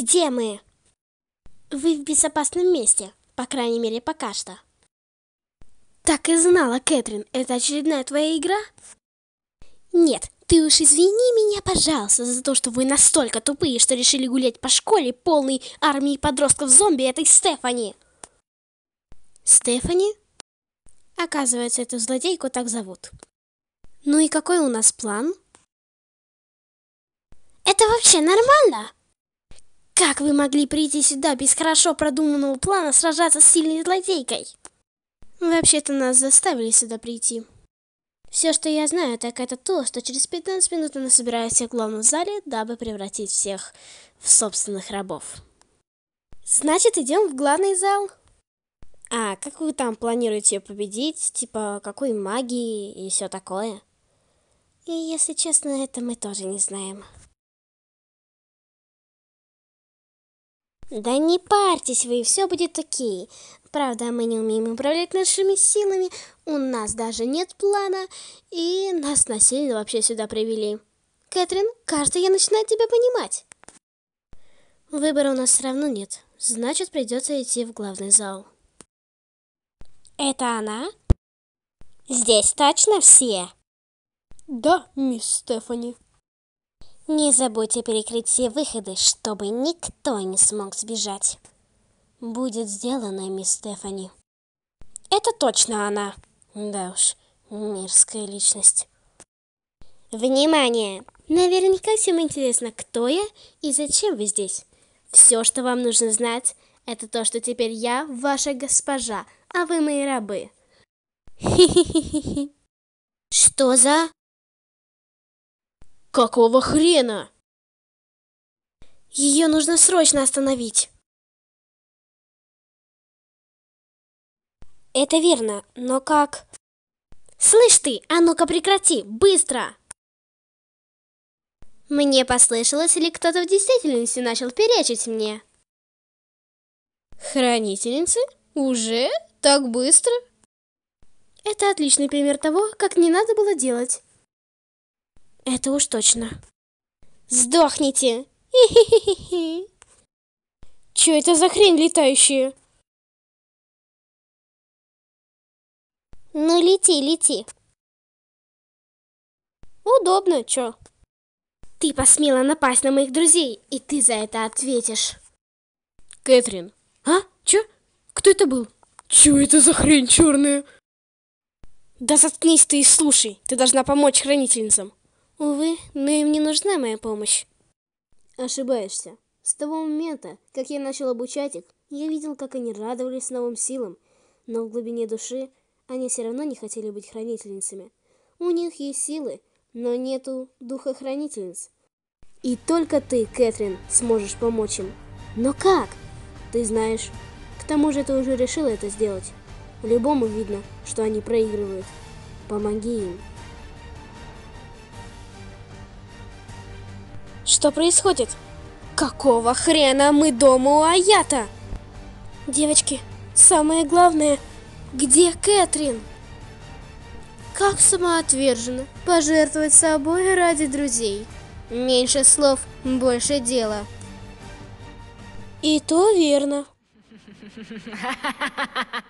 Где мы? Вы в безопасном месте, по крайней мере, пока что. Так и знала, Кэтрин, это очередная твоя игра? Нет, ты уж извини меня, пожалуйста, за то, что вы настолько тупые, что решили гулять по школе полной армии подростков-зомби этой Стефани. Стефани? Оказывается, эту злодейку так зовут. Ну и какой у нас план? Это вообще нормально? Как вы могли прийти сюда без хорошо продуманного плана сражаться с сильной злодейкой? Вообще-то нас заставили сюда прийти. Все, что я знаю, так это то, что через 15 минут она собирает всех в главном зале, дабы превратить всех в собственных рабов. Значит, идем в главный зал. А как вы там планируете ее победить? Типа, какой магии и все такое? И, если честно, это мы тоже не знаем. Да не парьтесь вы, все будет окей. Правда, мы не умеем управлять нашими силами, у нас даже нет плана, и нас насильно вообще сюда привели. Кэтрин, кажется, я начинаю тебя понимать. Выбора у нас все равно нет, значит придется идти в главный зал. Это она? Здесь точно все? Да, мисс Стефани. Не забудьте перекрыть все выходы, чтобы никто не смог сбежать. Будет сделано, мисс Стефани. Это точно она. Да уж, мерзкая личность. Внимание! Наверняка всем интересно, кто я и зачем вы здесь. Все, что вам нужно знать, это то, что теперь я ваша госпожа, а вы мои рабы. Хи-хи-хи-хи. Что за... Какого хрена? Ее нужно срочно остановить. Это верно, но как? Слышь ты, а ну-ка прекрати, быстро! Мне послышалось, или кто-то в действительности начал перечить мне. Хранительницы? Уже? Так быстро? Это отличный пример того, как не надо было делать. Это уж точно. Сдохните! хи Чё это за хрень летающая? Ну лети, лети. Удобно, чё? Ты посмела напасть на моих друзей, и ты за это ответишь. Кэтрин. А? Чё? Кто это был? Чё это за хрень черная? Да заткнись ты и слушай, ты должна помочь хранительницам. Увы, но им не нужна моя помощь. Ошибаешься. С того момента, как я начал обучать их, я видел, как они радовались новым силам, но в глубине души они все равно не хотели быть хранительницами. У них есть силы, но нету духа хранительниц. И только ты, Кэтрин, сможешь помочь им. Но как? Ты знаешь. К тому же ты уже решила это сделать. Любому видно, что они проигрывают. Помоги им. Что происходит? Какого хрена мы дома у Аята? Девочки, самое главное, где Кэтрин? Как самоотверженно пожертвовать собой ради друзей. Меньше слов, больше дела. И то верно.